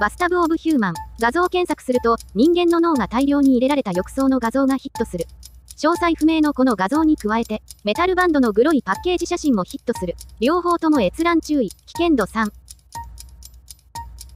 バスタブ・オブ・ヒューマン。画像検索すると、人間の脳が大量に入れられた浴槽の画像がヒットする。詳細不明のこの画像に加えて、メタルバンドのグロいパッケージ写真もヒットする。両方とも閲覧注意、危険度3。